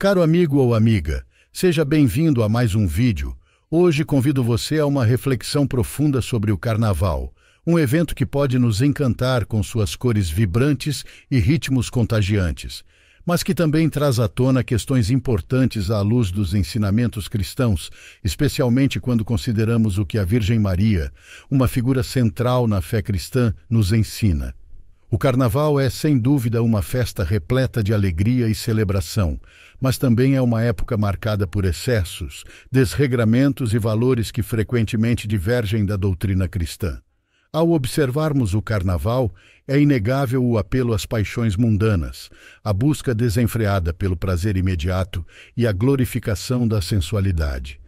Caro amigo ou amiga, seja bem-vindo a mais um vídeo. Hoje convido você a uma reflexão profunda sobre o Carnaval, um evento que pode nos encantar com suas cores vibrantes e ritmos contagiantes, mas que também traz à tona questões importantes à luz dos ensinamentos cristãos, especialmente quando consideramos o que a Virgem Maria, uma figura central na fé cristã, nos ensina. O carnaval é, sem dúvida, uma festa repleta de alegria e celebração, mas também é uma época marcada por excessos, desregramentos e valores que frequentemente divergem da doutrina cristã. Ao observarmos o carnaval, é inegável o apelo às paixões mundanas, a busca desenfreada pelo prazer imediato e a glorificação da sensualidade.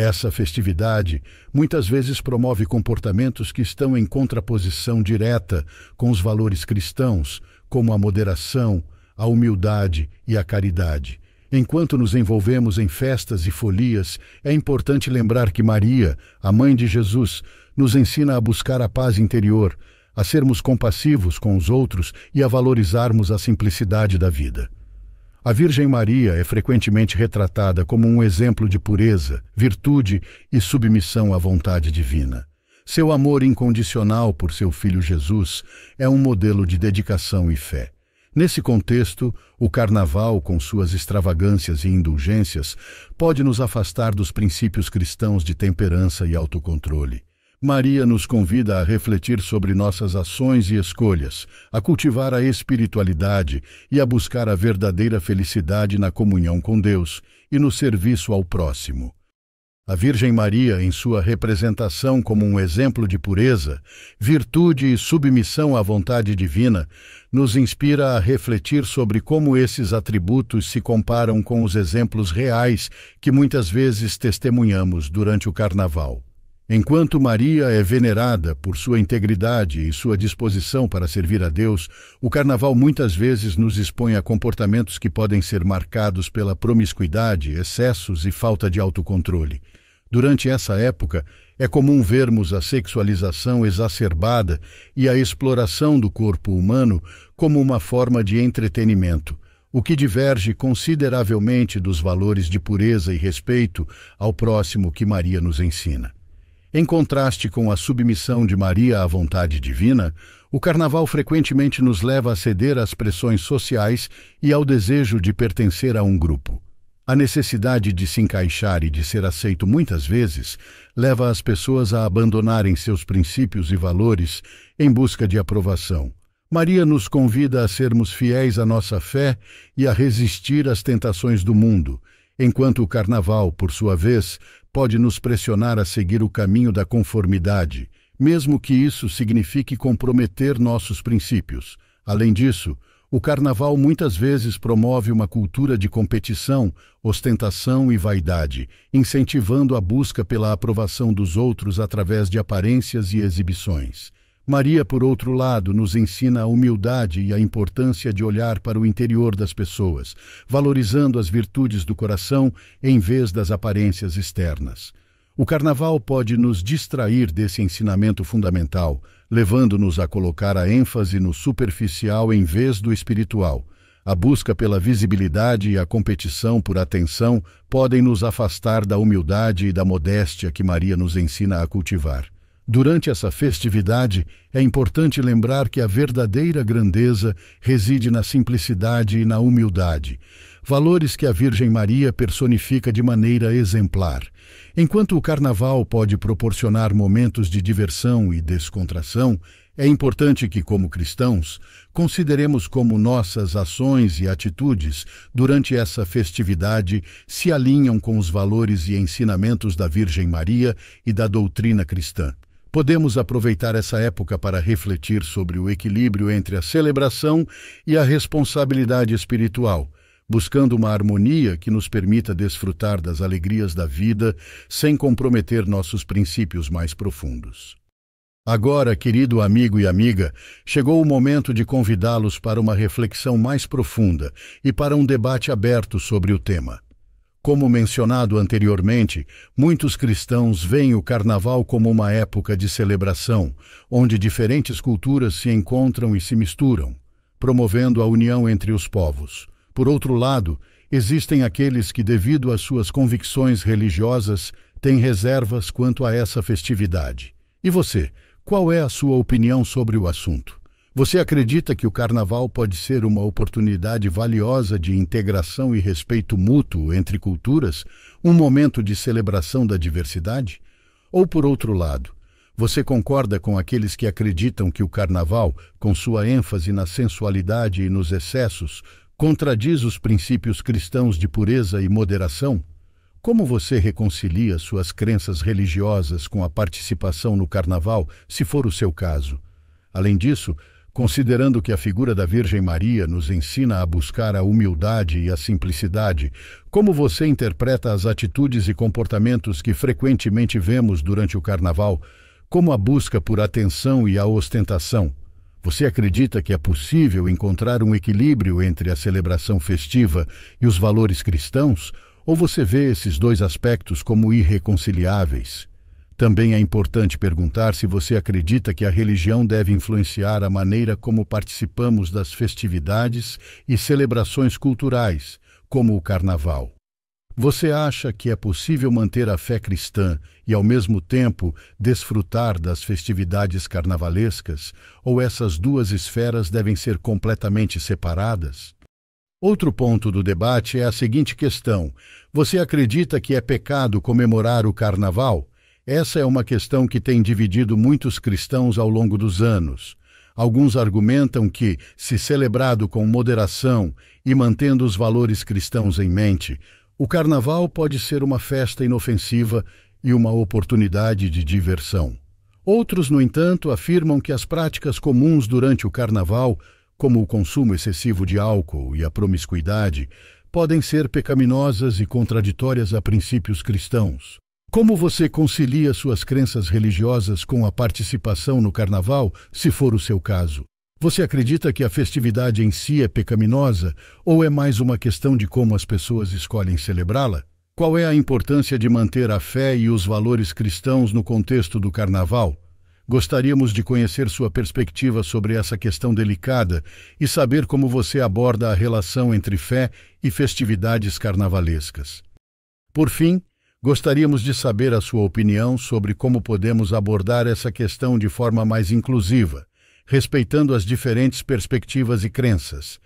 Essa festividade muitas vezes promove comportamentos que estão em contraposição direta com os valores cristãos, como a moderação, a humildade e a caridade. Enquanto nos envolvemos em festas e folias, é importante lembrar que Maria, a mãe de Jesus, nos ensina a buscar a paz interior, a sermos compassivos com os outros e a valorizarmos a simplicidade da vida. A Virgem Maria é frequentemente retratada como um exemplo de pureza, virtude e submissão à vontade divina. Seu amor incondicional por seu filho Jesus é um modelo de dedicação e fé. Nesse contexto, o carnaval, com suas extravagâncias e indulgências, pode nos afastar dos princípios cristãos de temperança e autocontrole. Maria nos convida a refletir sobre nossas ações e escolhas, a cultivar a espiritualidade e a buscar a verdadeira felicidade na comunhão com Deus e no serviço ao próximo. A Virgem Maria, em sua representação como um exemplo de pureza, virtude e submissão à vontade divina, nos inspira a refletir sobre como esses atributos se comparam com os exemplos reais que muitas vezes testemunhamos durante o Carnaval. Enquanto Maria é venerada por sua integridade e sua disposição para servir a Deus, o carnaval muitas vezes nos expõe a comportamentos que podem ser marcados pela promiscuidade, excessos e falta de autocontrole. Durante essa época, é comum vermos a sexualização exacerbada e a exploração do corpo humano como uma forma de entretenimento o que diverge consideravelmente dos valores de pureza e respeito ao próximo que Maria nos ensina. Em contraste com a submissão de Maria à vontade divina, o carnaval frequentemente nos leva a ceder às pressões sociais e ao desejo de pertencer a um grupo. A necessidade de se encaixar e de ser aceito muitas vezes leva as pessoas a abandonarem seus princípios e valores em busca de aprovação. Maria nos convida a sermos fiéis à nossa fé e a resistir às tentações do mundo, enquanto o carnaval, por sua vez, pode nos pressionar a seguir o caminho da conformidade, mesmo que isso signifique comprometer nossos princípios. Além disso, o carnaval muitas vezes promove uma cultura de competição, ostentação e vaidade, incentivando a busca pela aprovação dos outros através de aparências e exibições. Maria, por outro lado, nos ensina a humildade e a importância de olhar para o interior das pessoas, valorizando as virtudes do coração em vez das aparências externas. O carnaval pode nos distrair desse ensinamento fundamental, levando-nos a colocar a ênfase no superficial em vez do espiritual. A busca pela visibilidade e a competição por atenção podem nos afastar da humildade e da modéstia que Maria nos ensina a cultivar. Durante essa festividade, é importante lembrar que a verdadeira grandeza reside na simplicidade e na humildade, valores que a Virgem Maria personifica de maneira exemplar. Enquanto o carnaval pode proporcionar momentos de diversão e descontração, é importante que, como cristãos, consideremos como nossas ações e atitudes durante essa festividade se alinham com os valores e ensinamentos da Virgem Maria e da doutrina cristã. Podemos aproveitar essa época para refletir sobre o equilíbrio entre a celebração e a responsabilidade espiritual, buscando uma harmonia que nos permita desfrutar das alegrias da vida sem comprometer nossos princípios mais profundos. Agora, querido amigo e amiga, chegou o momento de convidá-los para uma reflexão mais profunda e para um debate aberto sobre o tema. Como mencionado anteriormente, muitos cristãos veem o carnaval como uma época de celebração, onde diferentes culturas se encontram e se misturam, promovendo a união entre os povos. Por outro lado, existem aqueles que, devido às suas convicções religiosas, têm reservas quanto a essa festividade. E você, qual é a sua opinião sobre o assunto? Você acredita que o carnaval pode ser uma oportunidade valiosa de integração e respeito mútuo entre culturas, um momento de celebração da diversidade? Ou, por outro lado, você concorda com aqueles que acreditam que o carnaval, com sua ênfase na sensualidade e nos excessos, contradiz os princípios cristãos de pureza e moderação? Como você reconcilia suas crenças religiosas com a participação no carnaval, se for o seu caso? Além disso, considerando que a figura da Virgem Maria nos ensina a buscar a humildade e a simplicidade, como você interpreta as atitudes e comportamentos que frequentemente vemos durante o carnaval, como a busca por atenção e a ostentação? Você acredita que é possível encontrar um equilíbrio entre a celebração festiva e os valores cristãos? Ou você vê esses dois aspectos como irreconciliáveis? Também é importante perguntar se você acredita que a religião deve influenciar a maneira como participamos das festividades e celebrações culturais, como o Carnaval. Você acha que é possível manter a fé cristã e, ao mesmo tempo, desfrutar das festividades carnavalescas? Ou essas duas esferas devem ser completamente separadas? Outro ponto do debate é a seguinte questão: Você acredita que é pecado comemorar o carnaval? Essa é uma questão que tem dividido muitos cristãos ao longo dos anos. Alguns argumentam que, se celebrado com moderação e mantendo os valores cristãos em mente, o carnaval pode ser uma festa inofensiva e uma oportunidade de diversão. Outros, no entanto, afirmam que as práticas comuns durante o carnaval, como o consumo excessivo de álcool e a promiscuidade, podem ser pecaminosas e contraditórias a princípios cristãos. Como você concilia suas crenças religiosas com a participação no carnaval, se for o seu caso? Você acredita que a festividade em si é pecaminosa ou é mais uma questão de como as pessoas escolhem celebrá-la? Qual é a importância de manter a fé e os valores cristãos no contexto do carnaval? Gostaríamos de conhecer sua perspectiva sobre essa questão delicada e saber como você aborda a relação entre fé e festividades carnavalescas. Por fim, Gostaríamos de saber a sua opinião sobre como podemos abordar essa questão de forma mais inclusiva, respeitando as diferentes perspectivas e crenças.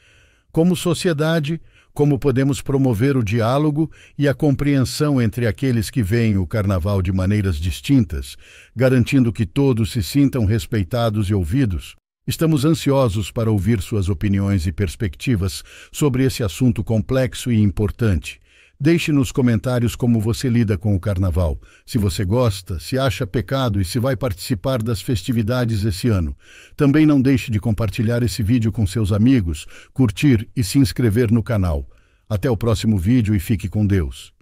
Como sociedade, como podemos promover o diálogo e a compreensão entre aqueles que veem o carnaval de maneiras distintas, garantindo que todos se sintam respeitados e ouvidos? Estamos ansiosos para ouvir suas opiniões e perspectivas sobre esse assunto complexo e importante. Deixe nos comentários como você lida com o carnaval, se você gosta, se acha pecado e se vai participar das festividades esse ano. Também não deixe de compartilhar esse vídeo com seus amigos, curtir e se inscrever no canal. Até o próximo vídeo e fique com Deus.